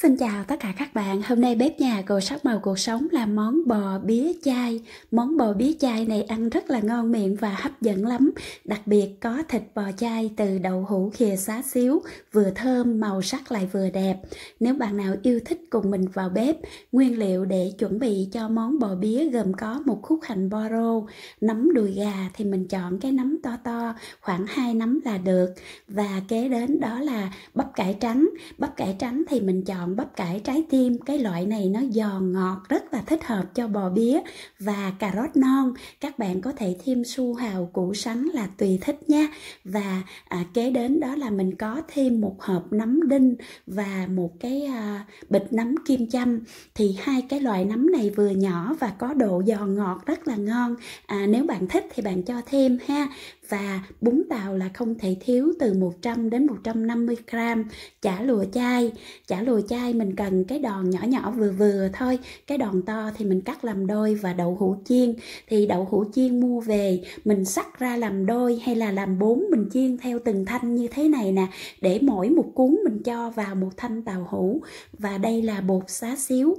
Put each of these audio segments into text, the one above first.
Xin chào tất cả các bạn, hôm nay bếp nhà cầu sắc màu cuộc sống là món bò bía chay. Món bò bía chay này ăn rất là ngon miệng và hấp dẫn lắm, đặc biệt có thịt bò chay từ đậu hũ khìa xá xíu, vừa thơm, màu sắc lại vừa đẹp. Nếu bạn nào yêu thích cùng mình vào bếp, nguyên liệu để chuẩn bị cho món bò bía gồm có một khúc hành bo rô, nấm đùi gà thì mình chọn cái nấm to to, khoảng 2 nấm là được. Và kế đến đó là bắp cải trắng, bắp cải trắng thì mình chọn chọn bắp cải trái tim cái loại này nó giòn ngọt rất là thích hợp cho bò bía và cà rốt non các bạn có thể thêm su hào củ sắn là tùy thích nha và à, kế đến đó là mình có thêm một hộp nấm đinh và một cái à, bịch nấm kim châm thì hai cái loại nấm này vừa nhỏ và có độ giòn ngọt rất là ngon à, nếu bạn thích thì bạn cho thêm ha và bún tàu là không thể thiếu từ 100 đến 150 gram chả lụa chai chả lụa chai chai mình cần cái đòn nhỏ nhỏ vừa vừa thôi cái đòn to thì mình cắt làm đôi và đậu hũ chiên thì đậu hũ chiên mua về mình sắc ra làm đôi hay là làm bốn mình chiên theo từng thanh như thế này nè để mỗi một cuốn mình cho vào một thanh tàu hũ và đây là bột xá xíu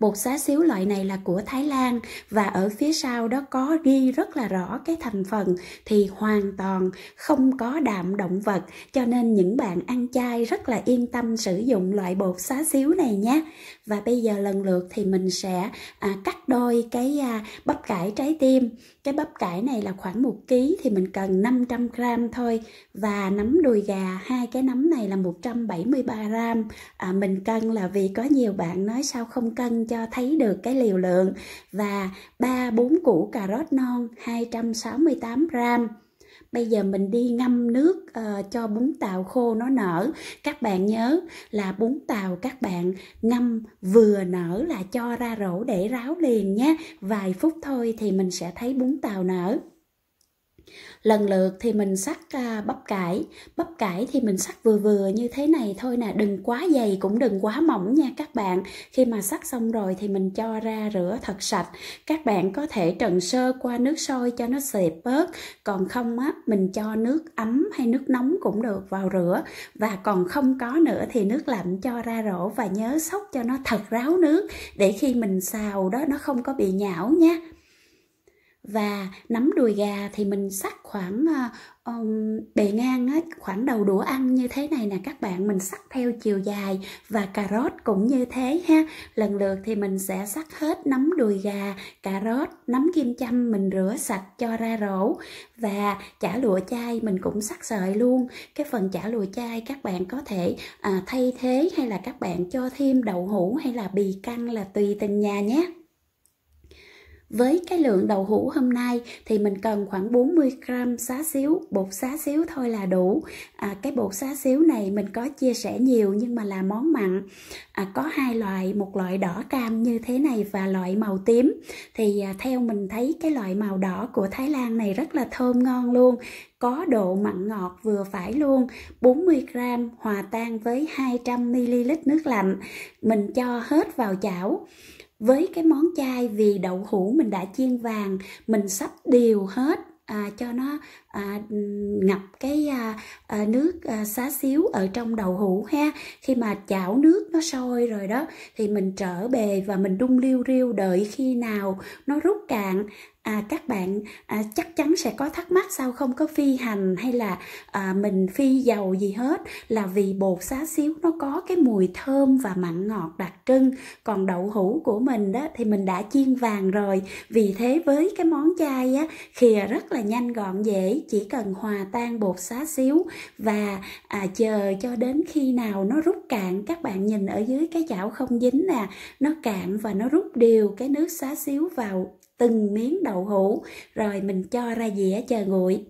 Bột xá xíu loại này là của Thái Lan và ở phía sau đó có ghi rất là rõ cái thành phần thì hoàn toàn không có đạm động vật cho nên những bạn ăn chay rất là yên tâm sử dụng loại bột xá xíu này nhé. Và bây giờ lần lượt thì mình sẽ à, cắt đôi cái à, bắp cải trái tim. Cái bắp cải này là khoảng một kg thì mình cần 500 gram thôi và nấm đùi gà hai cái nấm này là 173 g. À, mình cân là vì có nhiều bạn nói sao không cân nên cho thấy được cái liều lượng và 3 4 củ cà rốt non 268 gram bây giờ mình đi ngâm nước uh, cho bún tàu khô nó nở các bạn nhớ là bún tàu các bạn ngâm vừa nở là cho ra rổ để ráo liền nhé vài phút thôi thì mình sẽ thấy bún tàu nở lần lượt thì mình sắc à, bắp cải bắp cải thì mình sắc vừa vừa như thế này thôi nè đừng quá dày cũng đừng quá mỏng nha các bạn khi mà sắc xong rồi thì mình cho ra rửa thật sạch các bạn có thể trần sơ qua nước sôi cho nó xẹp bớt còn không á mình cho nước ấm hay nước nóng cũng được vào rửa và còn không có nữa thì nước lạnh cho ra rổ và nhớ sóc cho nó thật ráo nước để khi mình xào đó nó không có bị nhão nha và nắm đùi gà thì mình sắc khoảng um, bề ngang á, khoảng đầu đũa ăn như thế này nè các bạn mình sắc theo chiều dài và cà rốt cũng như thế ha lần lượt thì mình sẽ sắc hết nấm đùi gà cà rốt nấm kim châm mình rửa sạch cho ra rổ và chả lụa chay mình cũng sắc sợi luôn cái phần chả lụa chay các bạn có thể à, thay thế hay là các bạn cho thêm đậu hũ hay là bì căng là tùy tình nhà nhé với cái lượng đậu hũ hôm nay thì mình cần khoảng 40 gram xá xíu, bột xá xíu thôi là đủ. À, cái bột xá xíu này mình có chia sẻ nhiều nhưng mà là món mặn. À, có hai loại, một loại đỏ cam như thế này và loại màu tím. Thì à, theo mình thấy cái loại màu đỏ của Thái Lan này rất là thơm ngon luôn có độ mặn ngọt vừa phải luôn 40 gram hòa tan với 200 ml nước lạnh mình cho hết vào chảo với cái món chay vì đậu hũ mình đã chiên vàng mình sắp đều hết à, cho nó à, ngập cái à, à, nước à, xá xíu ở trong đầu hũ ha khi mà chảo nước nó sôi rồi đó thì mình trở về và mình đun liu riu đợi khi nào nó rút cạn à, các bạn à, chắc chắn sẽ có thắc mắc sao không có phi hành hay là à, mình phi dầu gì hết là vì bột xá xíu nó có cái mùi thơm và mặn ngọt đặc trưng còn đậu hũ của mình đó thì mình đã chiên vàng rồi vì thế với cái món chay á khìa rất là nhanh gọn dễ chỉ cần hòa tan bột xá xíu và à, chờ cho đến khi nào nó rút cạn các bạn nhìn ở dưới cái chảo không dính nè nó cạn và nó rút đều cái nước xá xíu vào từng miếng đậu hũ rồi mình cho ra dĩa chờ nguội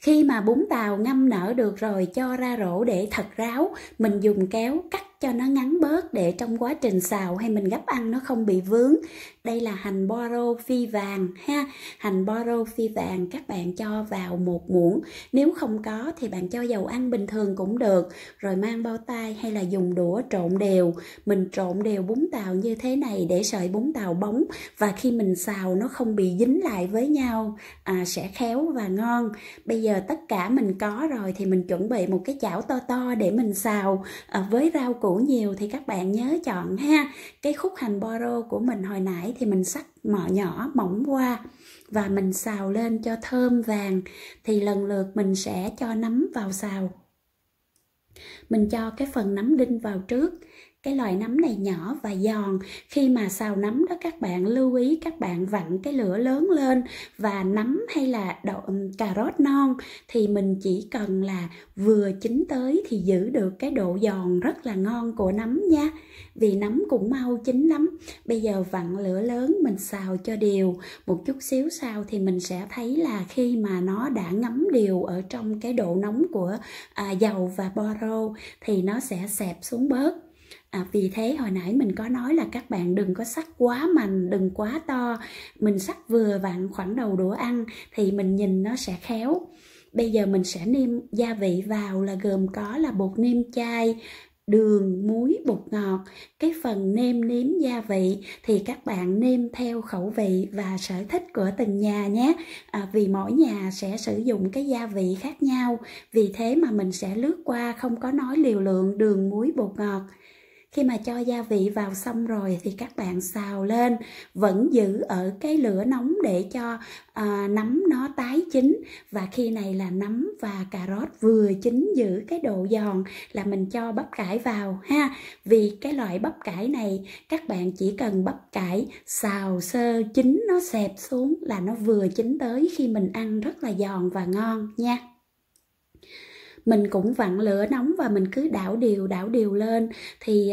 khi mà bún tàu ngâm nở được rồi cho ra rổ để thật ráo mình dùng kéo cắt cho nó ngắn bớt để trong quá trình xào hay mình gấp ăn nó không bị vướng đây là hành boro phi vàng ha hành boro phi vàng các bạn cho vào một muỗng nếu không có thì bạn cho dầu ăn bình thường cũng được rồi mang bao tay hay là dùng đũa trộn đều mình trộn đều bún tàu như thế này để sợi bún tàu bóng và khi mình xào nó không bị dính lại với nhau à, sẽ khéo và ngon bây giờ tất cả mình có rồi thì mình chuẩn bị một cái chảo to to để mình xào à, với rau củ nhiều thì các bạn nhớ chọn ha cái khúc hành boro của mình hồi nãy thì mình sắc mỏ nhỏ mỏng qua và mình xào lên cho thơm vàng thì lần lượt mình sẽ cho nấm vào xào mình cho cái phần nấm đinh vào trước cái loại nấm này nhỏ và giòn khi mà xào nấm đó các bạn lưu ý các bạn vặn cái lửa lớn lên và nấm hay là đậu cà rốt non thì mình chỉ cần là vừa chín tới thì giữ được cái độ giòn rất là ngon của nấm nha vì nấm cũng mau chín lắm bây giờ vặn lửa lớn mình xào cho đều một chút xíu sau thì mình sẽ thấy là khi mà nó đã ngấm đều ở trong cái độ nóng của à, dầu và boro thì nó sẽ xẹp xuống bớt à, vì thế hồi nãy mình có nói là các bạn đừng có sắc quá mạnh đừng quá to mình sắc vừa vặn khoảng đầu đũa ăn thì mình nhìn nó sẽ khéo bây giờ mình sẽ nêm gia vị vào là gồm có là bột nêm chai đường muối bột ngọt cái phần nêm nếm gia vị thì các bạn nêm theo khẩu vị và sở thích của từng nhà nhé à, vì mỗi nhà sẽ sử dụng cái gia vị khác nhau vì thế mà mình sẽ lướt qua không có nói liều lượng đường muối bột ngọt khi mà cho gia vị vào xong rồi thì các bạn xào lên vẫn giữ ở cái lửa nóng để cho à, nấm nó tái chín và khi này là nấm và cà rốt vừa chín giữ cái độ giòn là mình cho bắp cải vào ha vì cái loại bắp cải này các bạn chỉ cần bắp cải xào sơ chín nó xẹp xuống là nó vừa chín tới khi mình ăn rất là giòn và ngon nha mình cũng vặn lửa nóng và mình cứ đảo đều đảo đều lên thì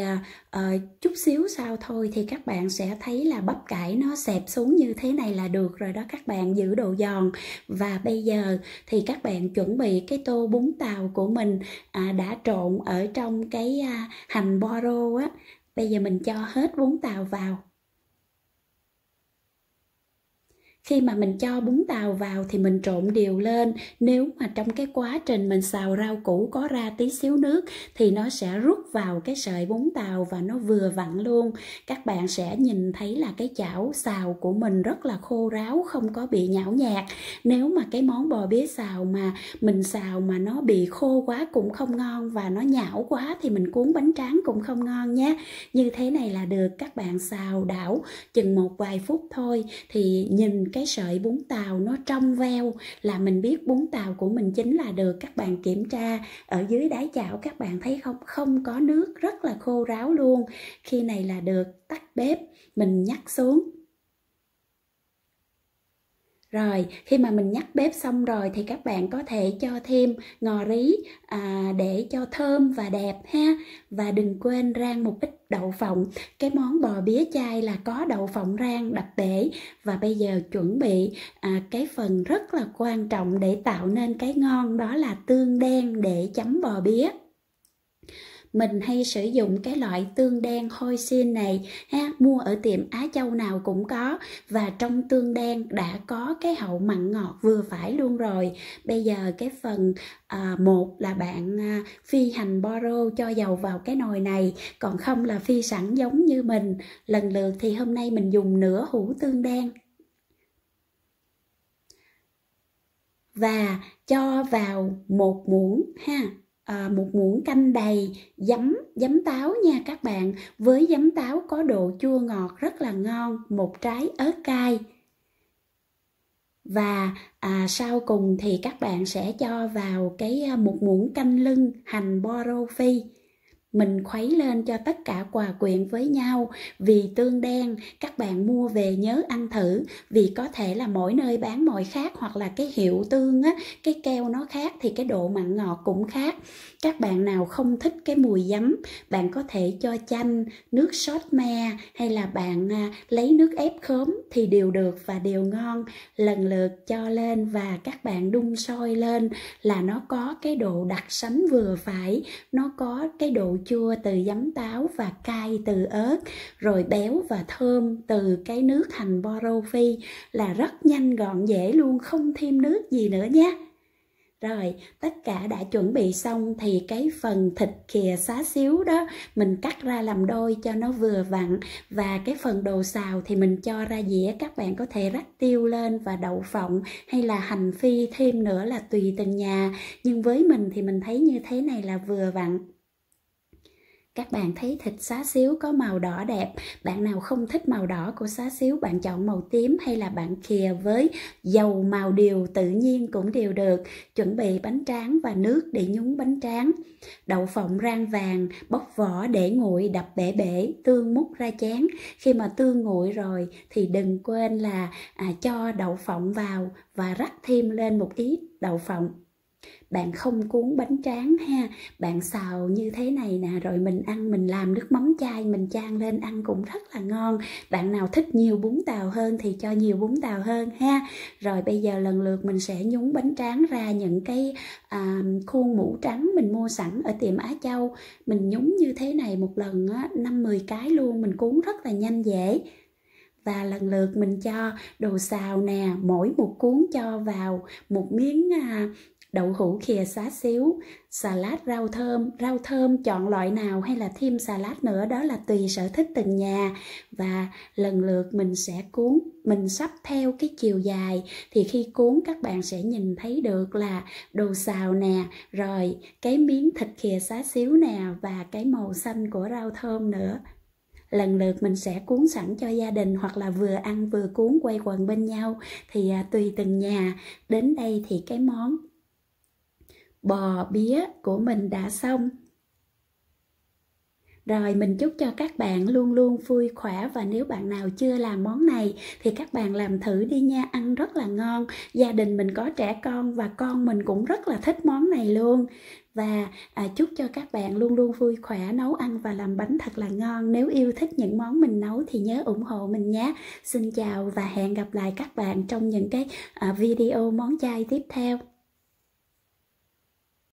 uh, chút xíu sau thôi thì các bạn sẽ thấy là bắp cải nó xẹp xuống như thế này là được rồi đó các bạn giữ độ giòn và bây giờ thì các bạn chuẩn bị cái tô bún tàu của mình uh, đã trộn ở trong cái uh, hành boro á bây giờ mình cho hết bún tàu vào khi mà mình cho bún tàu vào thì mình trộn đều lên nếu mà trong cái quá trình mình xào rau củ có ra tí xíu nước thì nó sẽ rút vào cái sợi bún tàu và nó vừa vặn luôn các bạn sẽ nhìn thấy là cái chảo xào của mình rất là khô ráo không có bị nhão nhạt nếu mà cái món bò bía xào mà mình xào mà nó bị khô quá cũng không ngon và nó nhão quá thì mình cuốn bánh tráng cũng không ngon nhé như thế này là được các bạn xào đảo chừng một vài phút thôi thì nhìn cái cái sợi bún tàu nó trong veo là mình biết bún tàu của mình chính là được các bạn kiểm tra ở dưới đáy chảo các bạn thấy không không có nước rất là khô ráo luôn khi này là được tắt bếp mình nhắc xuống rồi khi mà mình nhắc bếp xong rồi thì các bạn có thể cho thêm ngò rí à, để cho thơm và đẹp ha và đừng quên rang một ít đậu phộng cái món bò bía chay là có đậu phộng rang đập bể và bây giờ chuẩn bị à, cái phần rất là quan trọng để tạo nên cái ngon đó là tương đen để chấm bò bía mình hay sử dụng cái loại tương đen hôi xin này ha mua ở tiệm Á Châu nào cũng có và trong tương đen đã có cái hậu mặn ngọt vừa phải luôn rồi bây giờ cái phần à, một là bạn à, phi hành boro cho dầu vào cái nồi này còn không là phi sẵn giống như mình lần lượt thì hôm nay mình dùng nửa hũ tương đen và cho vào một muỗng ha à, một muỗng canh đầy giấm giấm táo nha các bạn với giấm táo có độ chua ngọt rất là ngon một trái ớt cay và à, sau cùng thì các bạn sẽ cho vào cái à, một muỗng canh lưng hành boro phi mình khuấy lên cho tất cả quà quyện với nhau vì tương đen các bạn mua về nhớ ăn thử vì có thể là mỗi nơi bán mọi khác hoặc là cái hiệu tương á cái keo nó khác thì cái độ mặn ngọt cũng khác các bạn nào không thích cái mùi giấm bạn có thể cho chanh nước sốt me hay là bạn à, lấy nước ép khóm thì đều được và đều ngon lần lượt cho lên và các bạn đun sôi lên là nó có cái độ đặc sánh vừa phải nó có cái độ chua từ giấm táo và cay từ ớt rồi béo và thơm từ cái nước hành boro phi là rất nhanh gọn dễ luôn không thêm nước gì nữa nhé rồi tất cả đã chuẩn bị xong thì cái phần thịt khìa xá xíu đó mình cắt ra làm đôi cho nó vừa vặn và cái phần đồ xào thì mình cho ra dĩa các bạn có thể rắc tiêu lên và đậu phộng hay là hành phi thêm nữa là tùy từng nhà nhưng với mình thì mình thấy như thế này là vừa vặn các bạn thấy thịt xá xíu có màu đỏ đẹp bạn nào không thích màu đỏ của xá xíu bạn chọn màu tím hay là bạn khìa với dầu màu điều tự nhiên cũng đều được chuẩn bị bánh tráng và nước để nhúng bánh tráng đậu phộng rang vàng bóc vỏ để nguội đập bể bể tương múc ra chén khi mà tương nguội rồi thì đừng quên là à, cho đậu phộng vào và rắc thêm lên một ít đậu phộng bạn không cuốn bánh tráng ha bạn xào như thế này nè rồi mình ăn mình làm nước mắm chai mình chan lên ăn cũng rất là ngon bạn nào thích nhiều bún tàu hơn thì cho nhiều bún tàu hơn ha rồi bây giờ lần lượt mình sẽ nhúng bánh tráng ra những cái à, khuôn mũ trắng mình mua sẵn ở tiệm Á Châu mình nhúng như thế này một lần á, 5-10 cái luôn mình cuốn rất là nhanh dễ và lần lượt mình cho đồ xào nè mỗi một cuốn cho vào một miếng à, đậu hũ khìa xá xíu, salad rau thơm, rau thơm chọn loại nào hay là thêm salad nữa đó là tùy sở thích từng nhà và lần lượt mình sẽ cuốn mình sắp theo cái chiều dài thì khi cuốn các bạn sẽ nhìn thấy được là đồ xào nè rồi cái miếng thịt khìa xá xíu nè và cái màu xanh của rau thơm nữa lần lượt mình sẽ cuốn sẵn cho gia đình hoặc là vừa ăn vừa cuốn quay quần bên nhau thì à, tùy từng nhà đến đây thì cái món bò bía của mình đã xong rồi mình chúc cho các bạn luôn luôn vui khỏe và nếu bạn nào chưa làm món này thì các bạn làm thử đi nha, ăn rất là ngon. Gia đình mình có trẻ con và con mình cũng rất là thích món này luôn. Và à, chúc cho các bạn luôn luôn vui khỏe nấu ăn và làm bánh thật là ngon. Nếu yêu thích những món mình nấu thì nhớ ủng hộ mình nhé. Xin chào và hẹn gặp lại các bạn trong những cái à, video món chay tiếp theo.